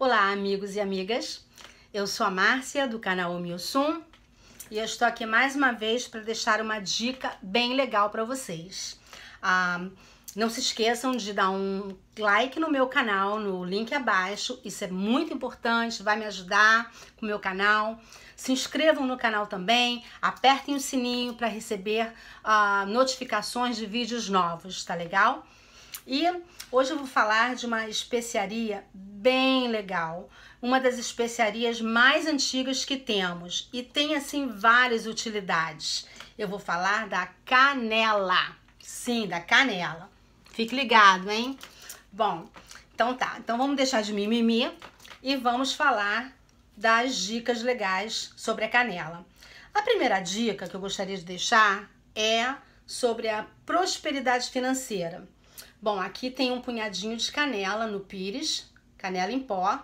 Olá, amigos e amigas. Eu sou a Márcia do canal Omilson e eu estou aqui mais uma vez para deixar uma dica bem legal para vocês. Ah, não se esqueçam de dar um like no meu canal, no link abaixo. Isso é muito importante, vai me ajudar com o meu canal. Se inscrevam no canal também, apertem o sininho para receber ah, notificações de vídeos novos, tá legal? E hoje eu vou falar de uma especiaria bem legal, uma das especiarias mais antigas que temos e tem assim várias utilidades. Eu vou falar da canela. Sim, da canela. Fique ligado, hein? Bom, então tá. Então vamos deixar de mimimi e vamos falar das dicas legais sobre a canela. A primeira dica que eu gostaria de deixar é sobre a prosperidade financeira. Bom, aqui tem um punhadinho de canela no pires, canela em pó.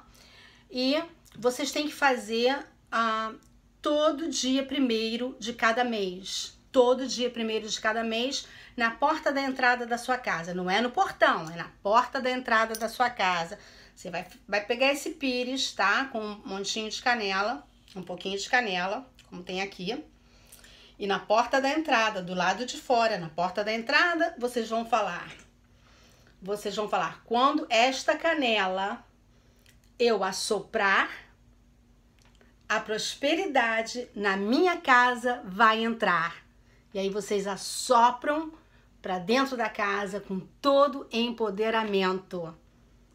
E vocês têm que fazer ah, todo dia primeiro de cada mês. Todo dia primeiro de cada mês, na porta da entrada da sua casa. Não é no portão, é na porta da entrada da sua casa. Você vai, vai pegar esse pires, tá? Com um montinho de canela, um pouquinho de canela, como tem aqui. E na porta da entrada, do lado de fora, na porta da entrada, vocês vão falar vocês vão falar quando esta canela eu assoprar, a prosperidade na minha casa vai entrar. E aí vocês assopram para dentro da casa com todo empoderamento.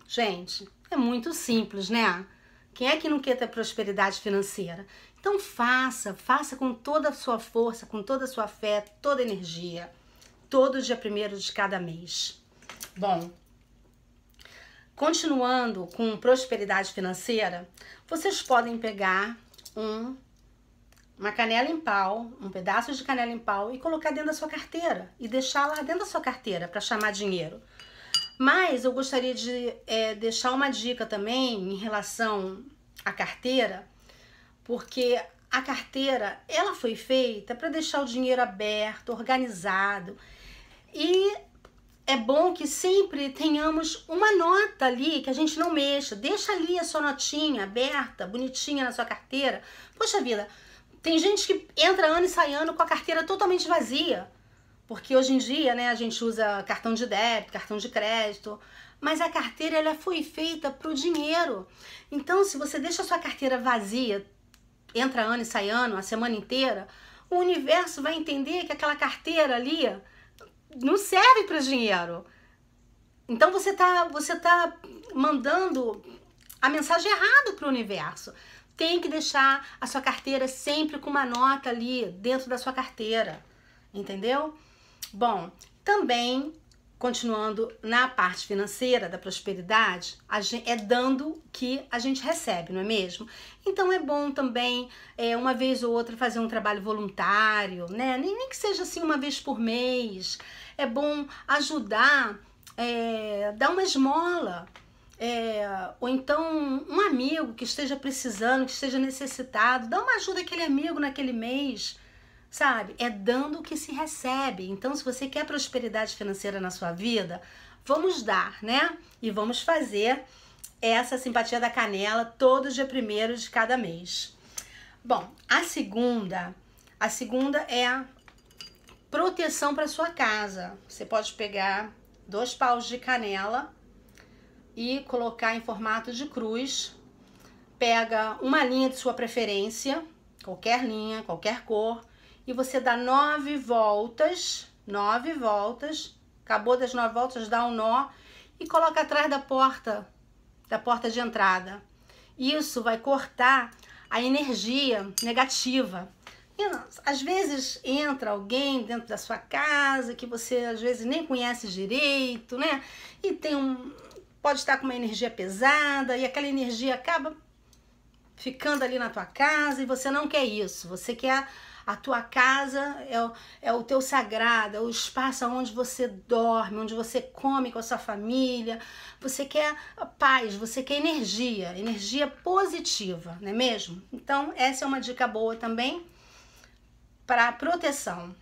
Gente, é muito simples, né? Quem é que não quer ter prosperidade financeira? Então faça, faça com toda a sua força, com toda a sua fé, toda a energia, todo dia primeiro de cada mês. Bom, continuando com prosperidade financeira, vocês podem pegar um uma canela em pau, um pedaço de canela em pau e colocar dentro da sua carteira e deixar lá dentro da sua carteira para chamar dinheiro. Mas eu gostaria de é, deixar uma dica também em relação à carteira, porque a carteira ela foi feita para deixar o dinheiro aberto, organizado e é bom que sempre tenhamos uma nota ali que a gente não mexa. Deixa ali a sua notinha aberta, bonitinha na sua carteira. Poxa vida, tem gente que entra ano e sai ano com a carteira totalmente vazia. Porque hoje em dia, né, a gente usa cartão de débito, cartão de crédito, mas a carteira ela foi feita para o dinheiro. Então, se você deixa a sua carteira vazia, entra ano e sai ano, a semana inteira, o universo vai entender que aquela carteira ali não serve para dinheiro. Então você tá, você tá mandando a mensagem errada para o universo. Tem que deixar a sua carteira sempre com uma nota ali dentro da sua carteira, entendeu? Bom, também continuando na parte financeira da prosperidade, é dando que a gente recebe, não é mesmo? Então é bom também, é, uma vez ou outra, fazer um trabalho voluntário, né? Nem, nem que seja assim uma vez por mês. É bom ajudar, é, dar uma esmola. É, ou então um amigo que esteja precisando, que esteja necessitado, dá uma ajuda àquele amigo naquele mês sabe? É dando o que se recebe. Então, se você quer prosperidade financeira na sua vida, vamos dar, né? E vamos fazer essa simpatia da canela todo dia primeiro de cada mês. Bom, a segunda, a segunda é proteção para sua casa. Você pode pegar dois paus de canela e colocar em formato de cruz. Pega uma linha de sua preferência, qualquer linha, qualquer cor, e você dá nove voltas, nove voltas, acabou das nove voltas, dá um nó e coloca atrás da porta, da porta de entrada. Isso vai cortar a energia negativa. E, às vezes entra alguém dentro da sua casa que você às vezes nem conhece direito, né? E tem um pode estar com uma energia pesada e aquela energia acaba ficando ali na tua casa e você não quer isso. Você quer a tua casa é o, é o teu sagrado, é o espaço onde você dorme, onde você come com a sua família. Você quer paz, você quer energia, energia positiva, não é mesmo? Então, essa é uma dica boa também para proteção.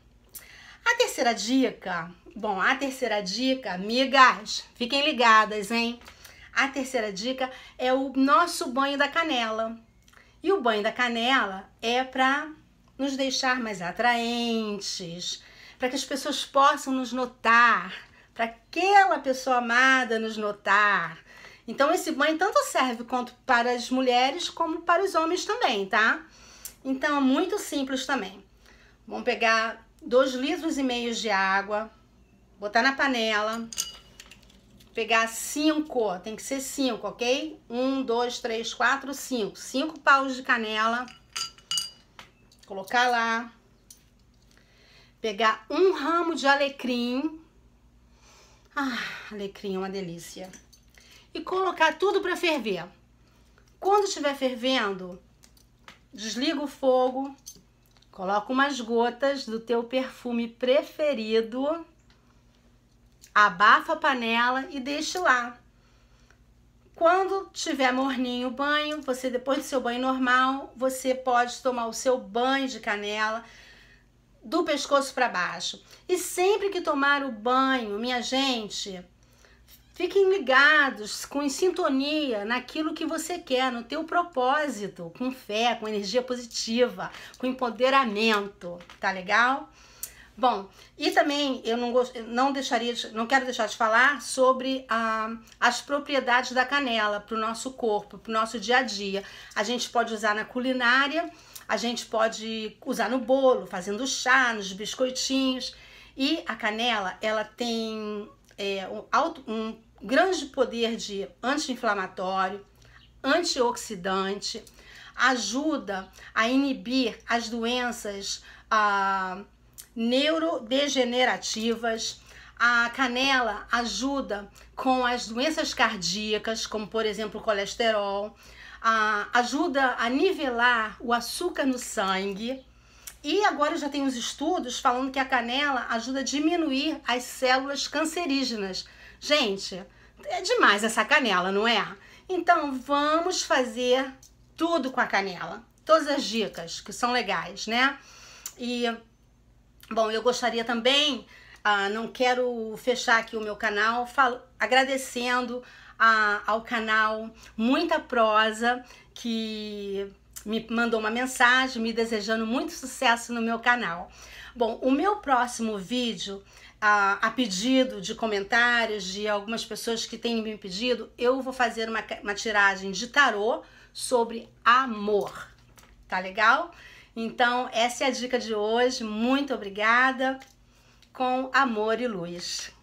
A terceira dica, bom, a terceira dica, amigas, fiquem ligadas, hein? A terceira dica é o nosso banho da canela. E o banho da canela é para nos deixar mais atraentes, para que as pessoas possam nos notar, para aquela pessoa amada nos notar. Então esse banho tanto serve quanto para as mulheres como para os homens também, tá? Então é muito simples também. Vamos pegar dois litros e meio de água, botar na panela, pegar cinco, tem que ser cinco, ok? Um, dois, três, quatro, cinco. Cinco paus de canela colocar lá. Pegar um ramo de alecrim. Ah, alecrim é uma delícia. E colocar tudo para ferver. Quando estiver fervendo, desliga o fogo, coloca umas gotas do teu perfume preferido, abafa a panela e deixa lá. Quando tiver morninho o banho, você depois do seu banho normal, você pode tomar o seu banho de canela do pescoço para baixo. E sempre que tomar o banho, minha gente, fiquem ligados, com em sintonia naquilo que você quer, no teu propósito, com fé, com energia positiva, com empoderamento, tá legal? Bom, e também eu não, gost... não deixaria, de... não quero deixar de falar sobre ah, as propriedades da canela para o nosso corpo, para o nosso dia a dia. A gente pode usar na culinária, a gente pode usar no bolo, fazendo chá, nos biscoitinhos. E a canela, ela tem é, um, alto, um grande poder de anti-inflamatório, antioxidante, ajuda a inibir as doenças. Ah, neurodegenerativas. A canela ajuda com as doenças cardíacas, como por exemplo o colesterol, a, ajuda a nivelar o açúcar no sangue. E agora já tem uns estudos falando que a canela ajuda a diminuir as células cancerígenas. Gente, é demais essa canela, não é? Então vamos fazer tudo com a canela. Todas as dicas que são legais, né? E Bom, eu gostaria também, ah, não quero fechar aqui o meu canal, falo, agradecendo a, ah, ao canal Muita Prosa, que me mandou uma mensagem me desejando muito sucesso no meu canal. Bom, o meu próximo vídeo, a, ah, a pedido de comentários de algumas pessoas que têm me pedido, eu vou fazer uma, uma tiragem de tarô sobre amor. Tá legal? Então, essa é a dica de hoje. Muito obrigada. Com amor e luz.